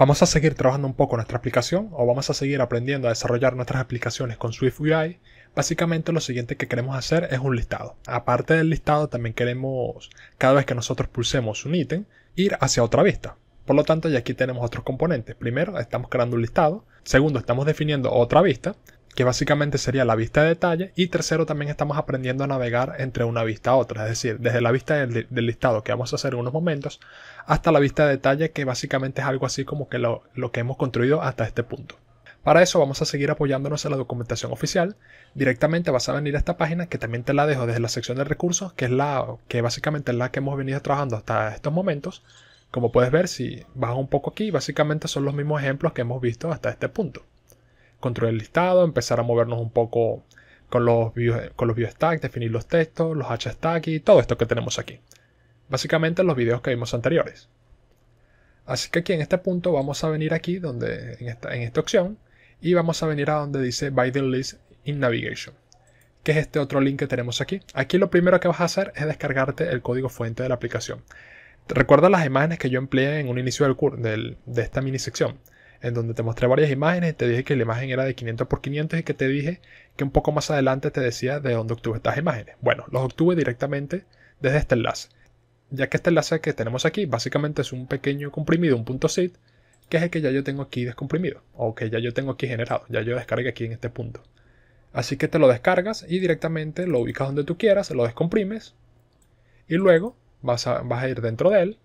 Vamos a seguir trabajando un poco nuestra aplicación o vamos a seguir aprendiendo a desarrollar nuestras aplicaciones con Swift UI. Básicamente lo siguiente que queremos hacer es un listado. Aparte del listado también queremos, cada vez que nosotros pulsemos un ítem, ir hacia otra vista. Por lo tanto, ya aquí tenemos otros componentes. Primero, estamos creando un listado. Segundo, estamos definiendo otra vista que básicamente sería la vista de detalle. Y tercero, también estamos aprendiendo a navegar entre una vista a otra, es decir, desde la vista del, listado que vamos a hacer en unos momentos hasta la vista de detalle, que básicamente es algo así como que lo, lo que hemos construido hasta este punto. Para eso vamos a seguir apoyándonos en la documentación oficial. Directamente vas a venir a esta página que también te la dejo desde la sección de recursos, que es la que básicamente es la que hemos venido trabajando hasta estos momentos. Como puedes ver, si bajas un poco aquí, básicamente son los mismos ejemplos que hemos visto hasta este punto. Control el listado, empezar a movernos un poco con los, view, con los definir los textos, los stacks y todo esto que tenemos aquí. Básicamente los videos que vimos anteriores. Así que aquí en este punto vamos a venir aquí donde en esta, en esta opción y vamos a venir a donde dice By the List in Navigation, que es este otro link que tenemos aquí. Aquí lo primero que vas a hacer es descargarte el código fuente de la aplicación. Recuerda las imágenes que yo empleé en un inicio del, de esta mini sección en donde te mostré varias imágenes y te dije que la imagen era de 500 por 500 y que te dije que un poco más adelante te decía de dónde obtuve estas imágenes. Bueno, los obtuve directamente desde este enlace. Ya que este enlace que tenemos aquí básicamente es un pequeño comprimido, un punto .zip, que es el que ya yo tengo aquí descomprimido o que ya yo tengo aquí generado, ya yo descargué aquí en este punto. Así que te lo descargas y directamente lo ubicas donde tú quieras, lo descomprimes y luego vas a, vas a ir dentro de él,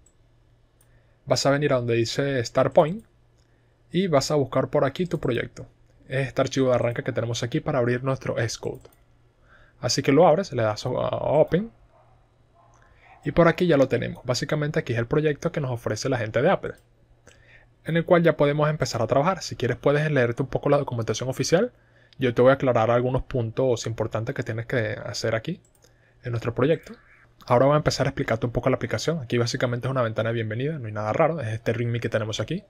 vas a venir a donde dice Start Point, y vas a buscar por aquí tu proyecto. Es este archivo de arranque que tenemos aquí para abrir nuestro Xcode. Así que lo abres, le das a Open y por aquí ya lo tenemos. Básicamente aquí es el proyecto que nos ofrece la gente de Apple, en el cual ya podemos empezar a trabajar. Si quieres puedes leerte un poco la documentación oficial. Yo te voy a aclarar algunos puntos importantes que tienes que hacer aquí en nuestro proyecto. Ahora voy a empezar a explicarte un poco la aplicación. Aquí básicamente es una ventana de bienvenida, no hay nada raro, es este README que tenemos aquí.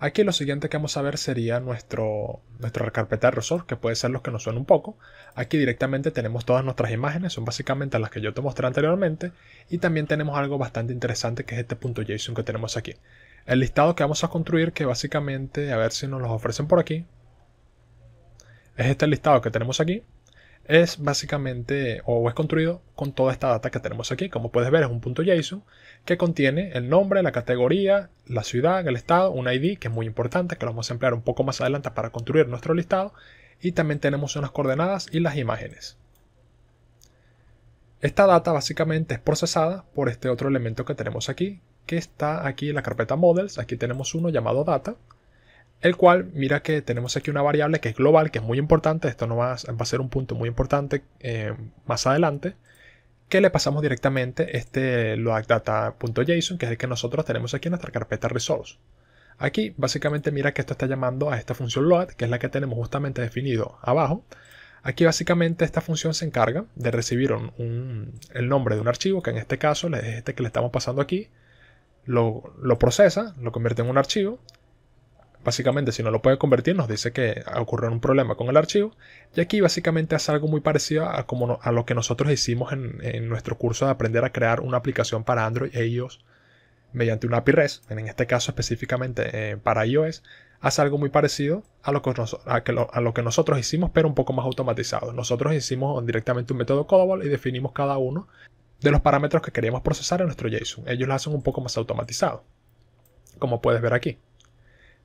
Aquí lo siguiente que vamos a ver sería nuestro, nuestro carpeta de resort, que puede ser los que nos suenan un poco. Aquí directamente tenemos todas nuestras imágenes, son básicamente las que yo te mostré anteriormente. Y también tenemos algo bastante interesante que es este punto .json que tenemos aquí. El listado que vamos a construir, que básicamente, a ver si nos los ofrecen por aquí. Es este listado que tenemos aquí. Es básicamente, o es construido con toda esta data que tenemos aquí. Como puedes ver, es un punto .json que contiene el nombre, la categoría, la ciudad, el estado, un ID que es muy importante, que lo vamos a emplear un poco más adelante para construir nuestro listado, y también tenemos unas coordenadas y las imágenes. Esta data básicamente es procesada por este otro elemento que tenemos aquí, que está aquí en la carpeta models, aquí tenemos uno llamado data, el cual mira que tenemos aquí una variable que es global, que es muy importante, esto no va, a, ser un punto muy importante eh, más adelante, que le pasamos directamente este loadData.json, que es el que nosotros tenemos aquí en nuestra carpeta resource. Aquí básicamente mira que esto está llamando a esta función load, que es la que tenemos justamente definido abajo. Aquí básicamente esta función se encarga de recibir un, el nombre de un archivo, que en este caso es este que le estamos pasando aquí, lo procesa, lo convierte en un archivo, Básicamente, si no lo puede convertir, nos dice que ocurrió un problema con el archivo. Y aquí básicamente hace algo muy parecido a, lo que nosotros hicimos en, nuestro curso de aprender a crear una aplicación para Android e iOS mediante una API REST, en este caso específicamente eh, para iOS, hace algo muy parecido a lo, que a lo, que nosotros hicimos, pero un poco más automatizado. Nosotros hicimos directamente un método Codable y definimos cada uno de los parámetros que queríamos procesar en nuestro JSON. Ellos lo hacen un poco más automatizado, como puedes ver aquí.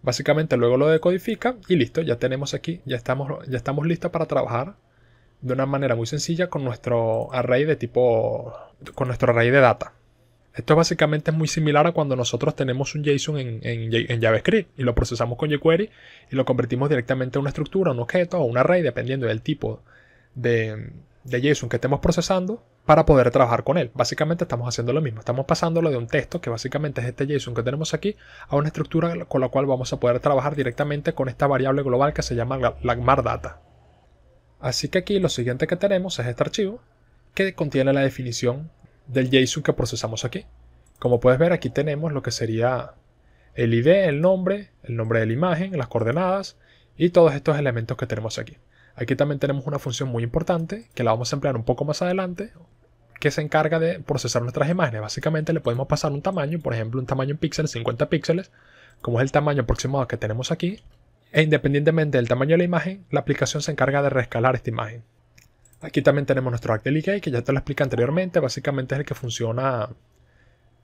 Básicamente luego lo decodifica y listo, ya tenemos aquí, ya estamos, ya estamos listos para trabajar de una manera muy sencilla con nuestro array de tipo, con nuestro array de data. Esto básicamente es muy similar a cuando nosotros tenemos un JSON en, JavaScript y lo procesamos con jQuery y lo convertimos directamente a una estructura, un objeto o un array, dependiendo del tipo de, JSON que estemos procesando para poder trabajar con él. Básicamente estamos haciendo lo mismo, estamos pasándolo de un texto, que básicamente es este JSON que tenemos aquí, a una estructura con la cual vamos a poder trabajar directamente con esta variable global que se llama Lagmar Data. Así que aquí lo siguiente que tenemos es este archivo que contiene la definición del JSON que procesamos aquí. Como puedes ver aquí tenemos lo que sería el ID, el nombre, el nombre de la imagen, las coordenadas y todos estos elementos que tenemos aquí. Aquí también tenemos una función muy importante que la vamos a emplear un poco más adelante que se encarga de procesar nuestras imágenes. Básicamente le podemos pasar un tamaño, por ejemplo un tamaño en píxeles, 50 píxeles, como es el tamaño aproximado que tenemos aquí. E independientemente del tamaño de la imagen, la aplicación se encarga de rescalar esta imagen. Aquí también tenemos nuestro Act que ya te lo expliqué anteriormente. Básicamente es el que funciona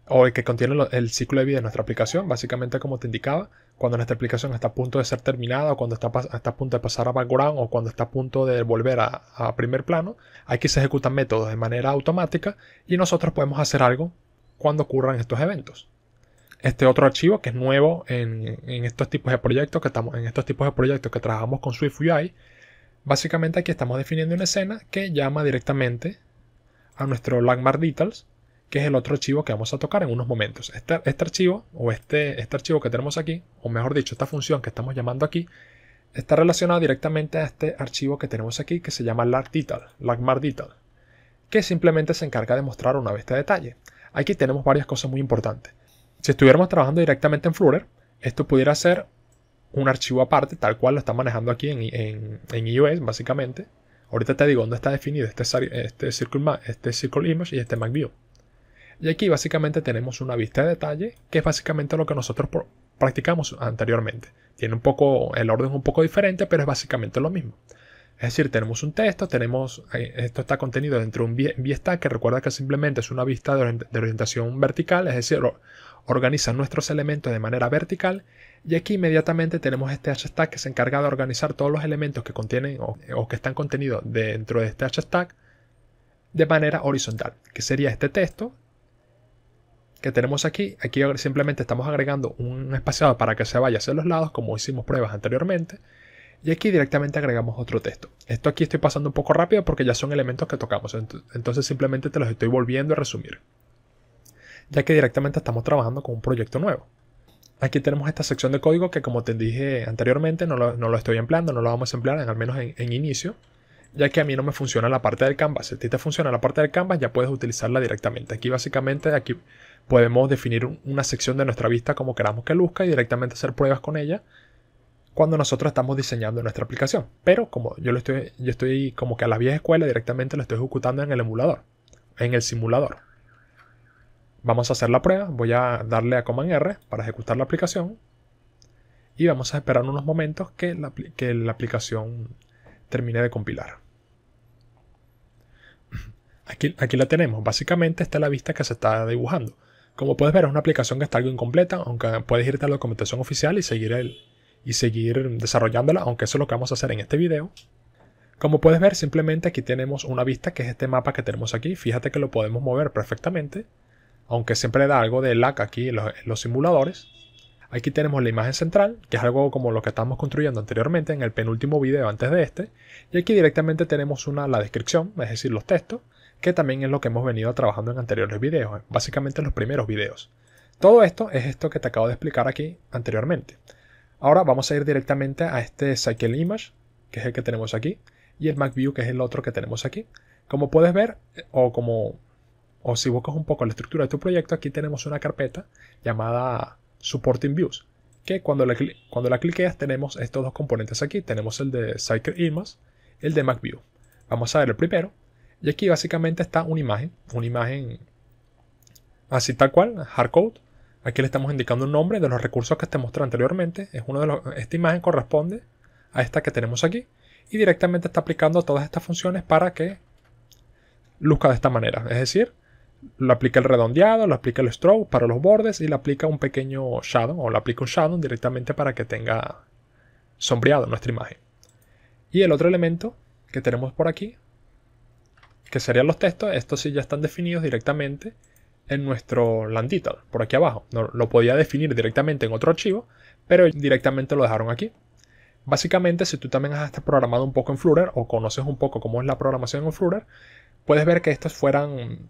o el que contiene el ciclo de vida de nuestra aplicación, básicamente como te indicaba cuando nuestra aplicación está a punto de ser terminada o cuando está, a punto de pasar a background o cuando está a punto de volver a, primer plano, aquí se ejecutan métodos de manera automática y nosotros podemos hacer algo cuando ocurran estos eventos este otro archivo que es nuevo en, estos tipos de proyectos que estamos en estos tipos de proyectos que trabajamos con Swift UI básicamente aquí estamos definiendo una escena que llama directamente a nuestro landmark details que es el otro archivo que vamos a tocar en unos momentos. Este, este archivo, o este, este archivo que tenemos aquí, o mejor dicho, esta función que estamos llamando aquí, está relacionado directamente a este archivo que tenemos aquí que se llama lardital, lagmardital que simplemente se encarga de mostrar una vez este detalle. Aquí tenemos varias cosas muy importantes. Si estuviéramos trabajando directamente en Flutter, esto pudiera ser un archivo aparte, tal cual lo está manejando aquí en, en, iOS, básicamente. Ahorita te digo dónde está definido este, este, circle, este circle image y este MacView. Y aquí básicamente tenemos una vista de detalle, que es básicamente lo que nosotros practicamos anteriormente. Tiene un poco, el orden es un poco diferente, pero es básicamente lo mismo. Es decir, tenemos un texto, tenemos, eh, esto está contenido dentro de un vista que recuerda que simplemente es una vista de orientación vertical, es decir, organiza nuestros elementos de manera vertical y aquí inmediatamente tenemos este hashtag que se encarga de organizar todos los elementos que contienen o, o que están contenidos dentro de este hashtag de manera horizontal, que sería este texto, que tenemos aquí, aquí simplemente estamos agregando un espaciado para que se vaya hacia los lados, como hicimos pruebas anteriormente. Y aquí directamente agregamos otro texto. Esto aquí estoy pasando un poco rápido porque ya son elementos que tocamos. Entonces simplemente te los estoy volviendo a resumir. Ya que directamente estamos trabajando con un proyecto nuevo. Aquí tenemos esta sección de código que como te dije anteriormente no lo, estoy empleando, no lo vamos a emplear en, al menos en, inicio ya que a mí no me funciona la parte del canvas. Si a ti te funciona la parte del canvas, ya puedes utilizarla directamente. Aquí básicamente, aquí Podemos definir una sección de nuestra vista como queramos que luzca y directamente hacer pruebas con ella cuando nosotros estamos diseñando nuestra aplicación. Pero como yo lo estoy, yo estoy como que a la vieja escuela directamente lo estoy ejecutando en el emulador, en el simulador. Vamos a hacer la prueba, voy a darle a Command R para ejecutar la aplicación y vamos a esperar unos momentos que la, que la aplicación termine de compilar. Aquí, aquí, la tenemos. Básicamente está la vista que se está dibujando. Como puedes ver, es una aplicación que está algo incompleta, aunque puedes irte a la documentación oficial y seguir, el, y seguir desarrollándola, aunque eso es lo que vamos a hacer en este video. Como puedes ver, simplemente aquí tenemos una vista que es este mapa que tenemos aquí. Fíjate que lo podemos mover perfectamente, aunque siempre da algo de lag aquí en los, simuladores. Aquí tenemos la imagen central, que es algo como lo que estábamos construyendo anteriormente en el penúltimo video antes de este. Y aquí directamente tenemos una, la descripción, es decir, los textos que también es lo que hemos venido trabajando en anteriores videos, básicamente en los primeros videos. Todo esto es esto que te acabo de explicar aquí anteriormente. Ahora vamos a ir directamente a este Cycle Image, que es el que tenemos aquí, y el Mac View, que es el otro que tenemos aquí. Como puedes ver, o como o si buscas un poco la estructura de tu proyecto, aquí tenemos una carpeta llamada Supporting Views, que cuando la, cuando la cliqueas tenemos estos dos componentes aquí. Tenemos el de Cycle Image, el de Mac View. Vamos a ver el primero, y aquí básicamente está una imagen, una imagen así tal cual, hardcode. Aquí le estamos indicando un nombre de los recursos que te mostré anteriormente. Es uno de los, esta imagen corresponde a esta que tenemos aquí y directamente está aplicando todas estas funciones para que luzca de esta manera. Es decir, lo aplica el redondeado, lo aplica el stroke para los bordes y le aplica un pequeño shadow o le aplica un shadow directamente para que tenga sombreado nuestra imagen. Y el otro elemento que tenemos por aquí que serían los textos, estos sí ya están definidos directamente en nuestro landital por aquí abajo. No, lo podía definir directamente en otro archivo, pero directamente lo dejaron aquí. Básicamente, si tú también has programado un poco en Flutter o conoces un poco cómo es la programación en Flutter, puedes ver que estos fueran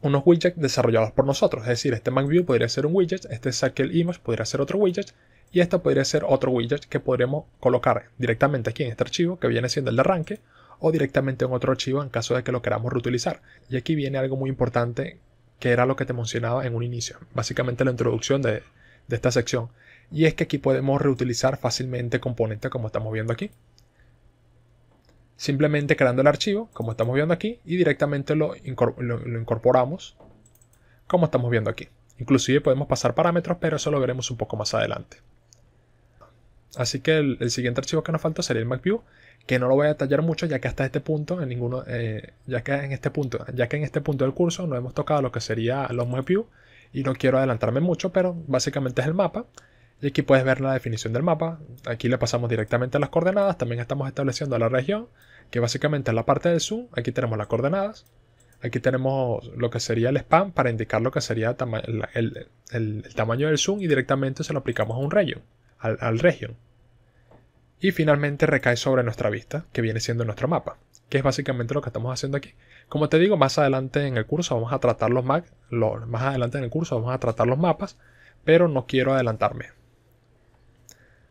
unos widgets desarrollados por nosotros. Es decir, este MacView podría ser un widget, este Circle Image podría ser otro widget y este podría ser otro widget que podremos colocar directamente aquí en este archivo que viene siendo el de arranque o directamente en otro archivo en caso de que lo queramos reutilizar. Y aquí viene algo muy importante que era lo que te mencionaba en un inicio, básicamente la introducción de, esta sección. Y es que aquí podemos reutilizar fácilmente componentes como estamos viendo aquí. Simplemente creando el archivo, como estamos viendo aquí, y directamente lo, lo incorporamos, como estamos viendo aquí. Inclusive podemos pasar parámetros, pero eso lo veremos un poco más adelante. Así que el, siguiente archivo que nos falta sería el MacView, que no lo voy a detallar mucho ya que hasta este punto, en ninguno, eh, ya que en este punto, ya que en este punto del curso no hemos tocado lo que sería los MacView y no quiero adelantarme mucho, pero básicamente es el mapa. Y aquí puedes ver la definición del mapa. Aquí le pasamos directamente a las coordenadas. También estamos estableciendo la región, que básicamente es la parte del zoom. Aquí tenemos las coordenadas. Aquí tenemos lo que sería el spam para indicar lo que sería el, tamaño del zoom y directamente se lo aplicamos a un region, al, al region y finalmente recae sobre nuestra vista, que viene siendo nuestro mapa, que es básicamente lo que estamos haciendo aquí. Como te digo, más adelante en el curso vamos a tratar los más adelante en el curso vamos a tratar los mapas, pero no quiero adelantarme.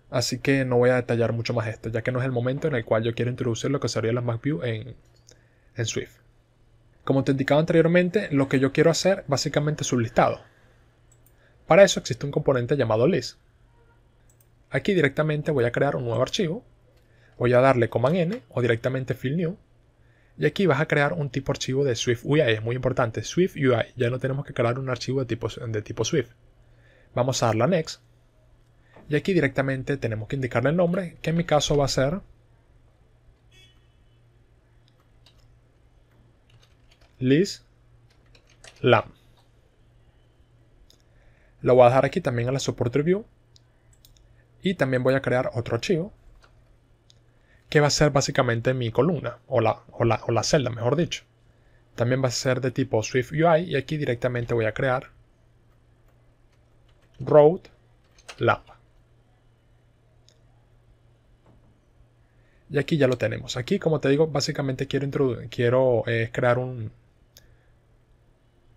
Así que no voy a detallar mucho más esto, ya que no es el momento en el cual yo quiero introducir lo que sería la MapView en, en Swift. Como te indicaba anteriormente, lo que yo quiero hacer básicamente es un listado. Para eso existe un componente llamado list, Aquí directamente voy a crear un nuevo archivo. Voy a darle command n o directamente fill new. Y aquí vas a crear un tipo archivo de Swift UI. Es muy importante. Swift UI. Ya no tenemos que crear un archivo de tipo, de Swift. Vamos a darle a next. Y aquí directamente tenemos que indicarle el nombre, que en mi caso va a ser List Lam. Lo voy a dejar aquí también en la support review y también voy a crear otro archivo que va a ser básicamente mi columna o la, o la, celda, mejor dicho. También va a ser de tipo Swift UI y aquí directamente voy a crear Road Lab. Y aquí ya lo tenemos. Aquí, como te digo, básicamente quiero, quiero eh, crear un,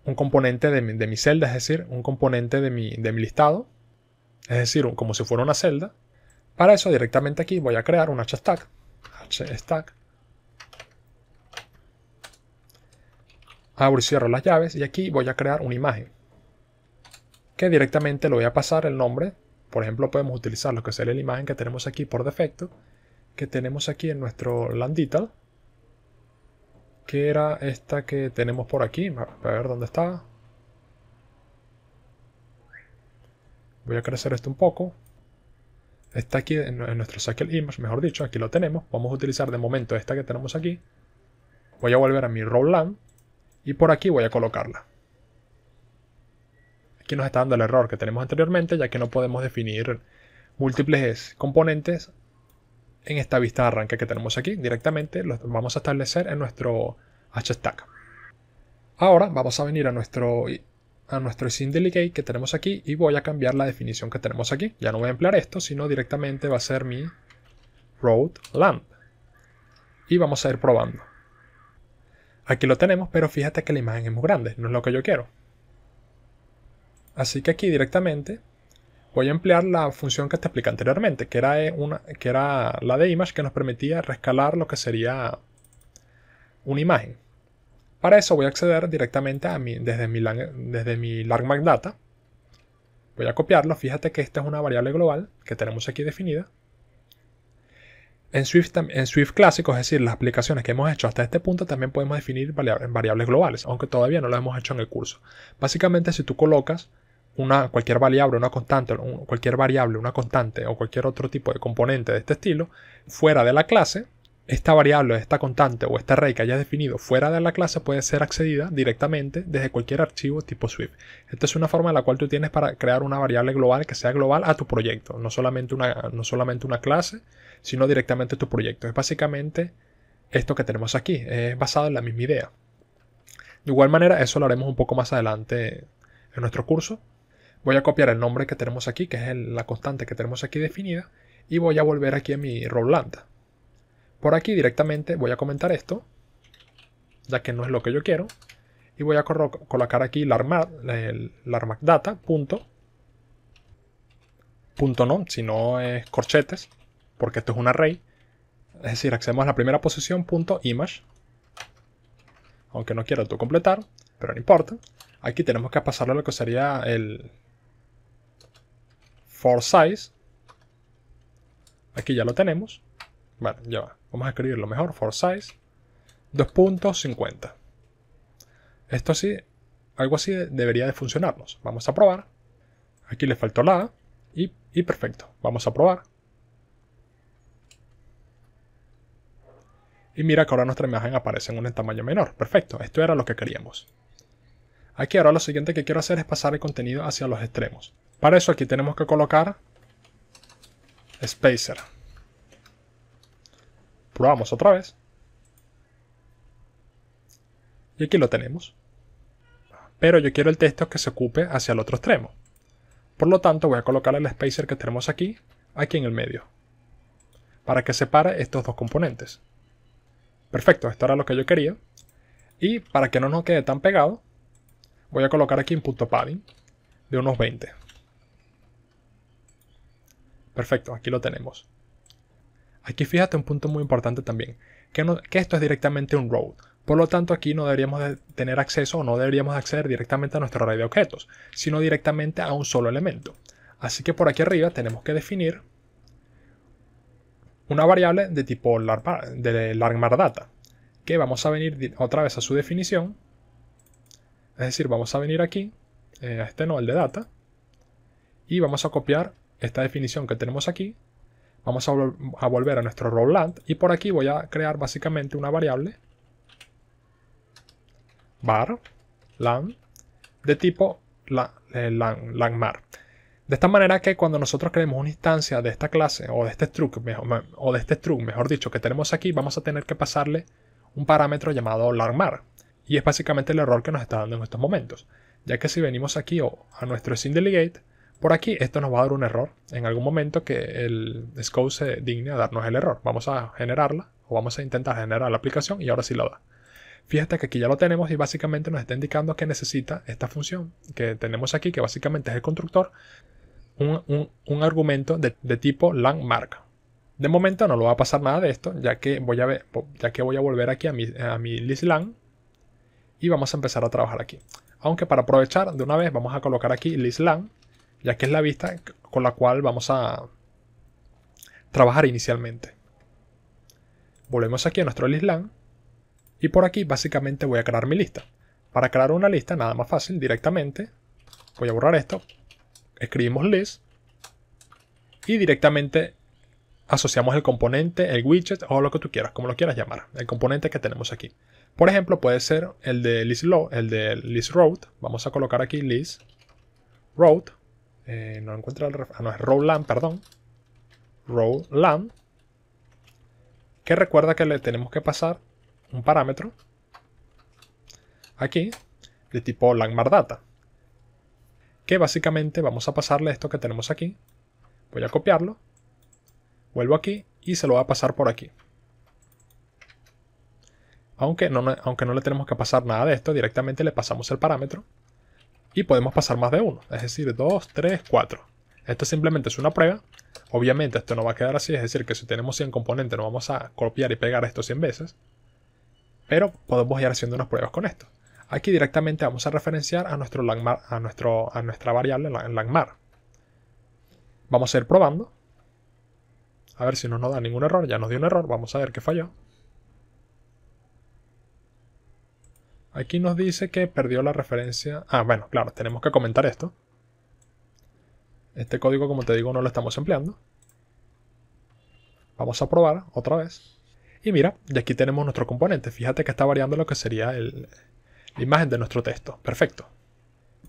un componente de mi, celda, es decir, un componente de mi, de mi listado es decir, como si fuera una celda. Para eso directamente aquí voy a crear un hstack, hstack. Abro y cierro las llaves y aquí voy a crear una imagen que directamente le voy a pasar el nombre. Por ejemplo, podemos utilizar lo que sea la imagen que tenemos aquí por defecto, que tenemos aquí en nuestro Landital, que era esta que tenemos por aquí. A ver dónde está. voy a crecer esto un poco. Está aquí en, nuestro Cycle Image, mejor dicho, aquí lo tenemos. Vamos a utilizar de momento esta que tenemos aquí. Voy a volver a mi Roland y por aquí voy a colocarla. Aquí nos está dando el error que tenemos anteriormente, ya que no podemos definir múltiples componentes en esta vista de arranque que tenemos aquí. Directamente lo vamos a establecer en nuestro hstack. Ahora vamos a venir a nuestro a nuestro delegate que tenemos aquí y voy a cambiar la definición que tenemos aquí. Ya no voy a emplear esto, sino directamente va a ser mi road lamp. Y vamos a ir probando. Aquí lo tenemos, pero fíjate que la imagen es muy grande, no es lo que yo quiero. Así que aquí directamente voy a emplear la función que te expliqué anteriormente, que era, eh, una, que era la de image que nos permitía rescalar lo que sería una imagen. Para eso voy a acceder directamente a mi, desde, mi, desde mi data. Voy a copiarlo. Fíjate que esta es una variable global que tenemos aquí definida. En Swift, en Swift clásico, es decir, las aplicaciones que hemos hecho hasta este punto, también podemos definir variables globales, aunque todavía no lo hemos hecho en el curso. Básicamente, si tú colocas una, cualquier variable, una constante, cualquier variable, una constante o cualquier otro tipo de componente de este estilo fuera de la clase, esta variable, esta constante o esta array que hayas definido fuera de la clase puede ser accedida directamente desde cualquier archivo tipo Swift. Esta es una forma en la cual tú tienes para crear una variable global que sea global a tu proyecto, no solamente una, no solamente una clase, sino directamente tu proyecto. Es básicamente esto que tenemos aquí, es basado en la misma idea. De igual manera, eso lo haremos un poco más adelante en nuestro curso. Voy a copiar el nombre que tenemos aquí, que es la constante que tenemos aquí definida, y voy a volver aquí a mi Roland por aquí directamente voy a comentar esto, ya que no es lo que yo quiero. Y voy a colocar aquí el larmacdata, punto. Punto no, si no es corchetes, porque esto es un array. Es decir, accedemos a la primera posición, punto image. Aunque no quiero completar, pero no importa. Aquí tenemos que pasarle lo que sería el for size. Aquí ya lo tenemos. Bueno, ya va vamos a escribirlo mejor, for size, 2.50. Esto sí, algo así debería de funcionarnos. Vamos a probar. Aquí le faltó la y, y perfecto. Vamos a probar. Y mira que ahora nuestra imagen aparece en un tamaño menor. Perfecto, esto era lo que queríamos. Aquí ahora lo siguiente que quiero hacer es pasar el contenido hacia los extremos. Para eso aquí tenemos que colocar spacer. Probamos otra vez. Y aquí lo tenemos. Pero yo quiero el texto que se ocupe hacia el otro extremo. Por lo tanto voy a colocar el spacer que tenemos aquí, aquí en el medio. Para que separe estos dos componentes. Perfecto, esto era lo que yo quería. Y para que no nos quede tan pegado, voy a colocar aquí un punto padding de unos 20. Perfecto, aquí lo tenemos. Aquí fíjate un punto muy importante también, que, esto es directamente un road. Por lo tanto, aquí no deberíamos tener acceso o no deberíamos acceder directamente a nuestro array de objetos, sino directamente a un solo elemento. Así que por aquí arriba tenemos que definir una variable de tipo de largMarData, que vamos a venir otra vez a su definición. Es decir, vamos a venir aquí, eh, a este no, de data, y vamos a copiar esta definición que tenemos aquí Vamos a, volver a nuestro Roland y por aquí voy a crear básicamente una variable bar lang de tipo la, eh, De esta manera que cuando nosotros creemos una instancia de esta clase o de este struct, mejor, o de este mejor dicho, que tenemos aquí, vamos a tener que pasarle un parámetro llamado langmar. Y es básicamente el error que nos está dando en estos momentos. Ya que si venimos aquí o a nuestro sin por aquí, esto nos va a dar un error en algún momento que el scope se digne a darnos el error. Vamos a generarla o vamos a intentar generar la aplicación y ahora sí lo da. Fíjate que aquí ya lo tenemos y básicamente nos está indicando que necesita esta función que tenemos aquí, que básicamente es el constructor, un, argumento de, tipo landmark. De momento no lo va a pasar nada de esto, ya que voy a, ver, ya que voy a volver aquí a mi, a list y vamos a empezar a trabajar aquí. Aunque para aprovechar de una vez vamos a colocar aquí list ya que es la vista con la cual vamos a trabajar inicialmente. Volvemos aquí a nuestro listlang y por aquí básicamente voy a crear mi lista. Para crear una lista nada más fácil directamente voy a borrar esto, escribimos list y directamente asociamos el componente, el widget o lo que tú quieras, como lo quieras llamar, el componente que tenemos aquí. Por ejemplo, puede ser el de list el de list Vamos a colocar aquí list road eh, no encuentra el Ah, no, es Rowland, perdón. Que recuerda que le tenemos que pasar un parámetro. Aquí. De tipo LangMarData. Que básicamente vamos a pasarle esto que tenemos aquí. Voy a copiarlo. Vuelvo aquí y se lo va a pasar por aquí. Aunque aunque no le tenemos que pasar nada de esto, directamente le pasamos el parámetro. Y podemos pasar más de uno, es decir, 2, 3, 4. Esto simplemente es una prueba. Obviamente esto no va a quedar así, es decir, que si tenemos 100 componentes no vamos a copiar y pegar esto 100 veces. Pero podemos ir haciendo unas pruebas con esto. Aquí directamente vamos a referenciar a, nuestro a, nuestro, a nuestra variable en langmar. Vamos a ir probando. A ver si no nos da ningún error, ya nos dio un error, vamos a ver qué falló. Aquí nos dice que perdió la referencia. Ah, bueno, claro, tenemos que comentar esto. Este código, como te digo, no lo estamos empleando. Vamos a probar otra vez. Y mira, y aquí tenemos nuestro componente. Fíjate que está variando lo que sería la imagen de nuestro texto. Perfecto.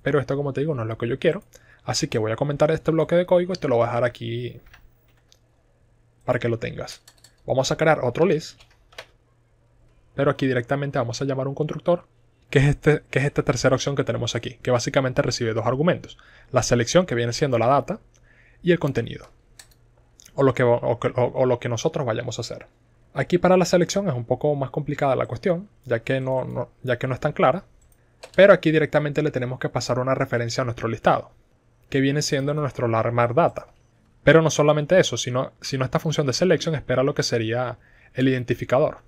Pero esto, como te digo, no es lo que yo quiero. Así que voy a comentar este bloque de código y te lo voy a dejar aquí para que lo tengas. Vamos a crear otro list. Pero aquí directamente vamos a llamar un constructor que este, es, esta tercera opción que tenemos aquí, que básicamente recibe dos argumentos, la selección que viene siendo la data y el contenido, o lo que, lo que nosotros vayamos a hacer. Aquí para la selección es un poco más complicada la cuestión, ya que no, ya que no es tan clara, pero aquí directamente le tenemos que pasar una referencia a nuestro listado, que viene siendo nuestro larmar data. Pero no solamente eso, sino, sino esta función de selección espera lo que sería el identificador.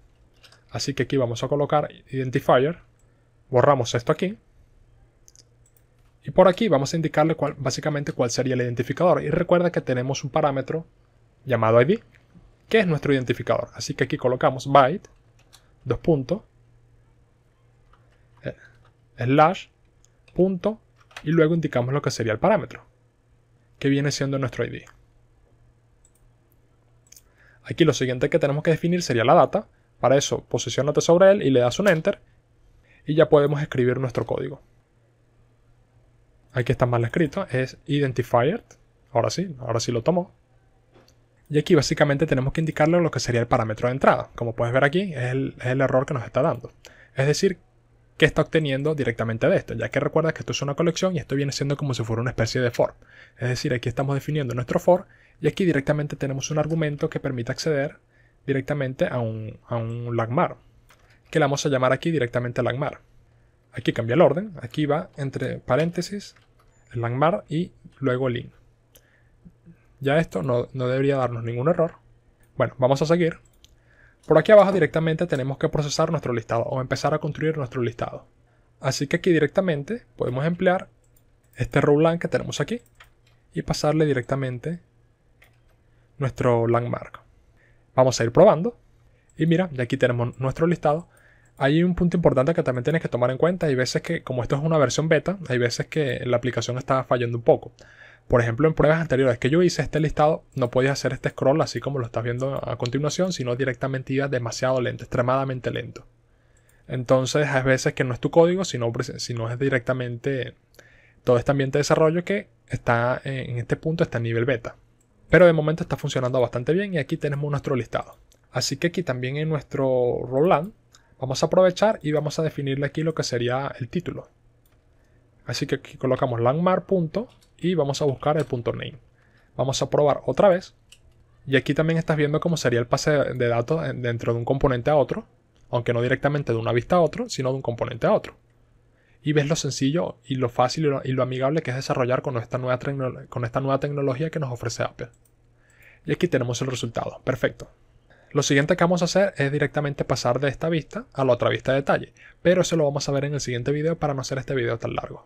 Así que aquí vamos a colocar identifier Borramos esto aquí. Y por aquí vamos a indicarle cuál, básicamente cuál sería el identificador. Y recuerda que tenemos un parámetro llamado ID, que es nuestro identificador. Así que aquí colocamos byte, dos puntos, eh, slash, punto, y luego indicamos lo que sería el parámetro, que viene siendo nuestro ID. Aquí lo siguiente que tenemos que definir sería la data. Para eso, posicionate sobre él y le das un Enter y ya podemos escribir nuestro código. Aquí está mal escrito, es identifier. Ahora sí, ahora sí lo tomo. Y aquí básicamente tenemos que indicarle lo que sería el parámetro de entrada. Como puedes ver aquí, es el, error que nos está dando. Es decir, que está obteniendo directamente de esto, ya que recuerda que esto es una colección y esto viene siendo como si fuera una especie de for. Es decir, aquí estamos definiendo nuestro for y aquí directamente tenemos un argumento que permite acceder directamente a un, a un lagmar, que la vamos a llamar aquí directamente Langmar. Aquí cambia el orden, aquí va entre paréntesis, el Langmar y luego lin. Ya esto no, debería darnos ningún error. Bueno, vamos a seguir. Por aquí abajo directamente tenemos que procesar nuestro listado o empezar a construir nuestro listado. Así que aquí directamente podemos emplear este rowland que tenemos aquí y pasarle directamente nuestro landmark. Vamos a ir probando y mira, ya aquí tenemos nuestro listado hay un punto importante que también tienes que tomar en cuenta. Hay veces que, como esto es una versión beta, hay veces que la aplicación está fallando un poco. Por ejemplo, en pruebas anteriores que yo hice este listado, no podías hacer este scroll así como lo estás viendo a continuación, sino directamente iba demasiado lento, extremadamente lento. Entonces, hay veces que no es tu código, sino, no es directamente todo este ambiente de desarrollo que está en este punto, está en nivel beta. Pero de momento está funcionando bastante bien y aquí tenemos nuestro listado. Así que aquí también en nuestro Roland Vamos a aprovechar y vamos a definirle aquí lo que sería el título. Así que aquí colocamos langmar y vamos a buscar el punto name. Vamos a probar otra vez. Y aquí también estás viendo cómo sería el pase de datos dentro de un componente a otro, aunque no directamente de una vista a otro, sino de un componente a otro. Y ves lo sencillo y lo fácil y lo, amigable que es desarrollar con esta, nueva con esta nueva tecnología que nos ofrece Apple. Y aquí tenemos el resultado. Perfecto. Lo siguiente que vamos a hacer es directamente pasar de esta vista a la otra vista de detalle, pero eso lo vamos a ver en el siguiente video para no hacer este video tan largo.